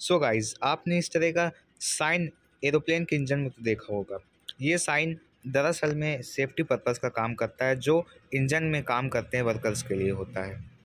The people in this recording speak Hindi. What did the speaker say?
सो so गाइज आपने इस तरह का साइन एरोप्लेन के इंजन में तो देखा होगा ये साइन दरअसल में सेफ्टी पर्पज़ का काम करता है जो इंजन में काम करते हैं वर्कर्स के लिए होता है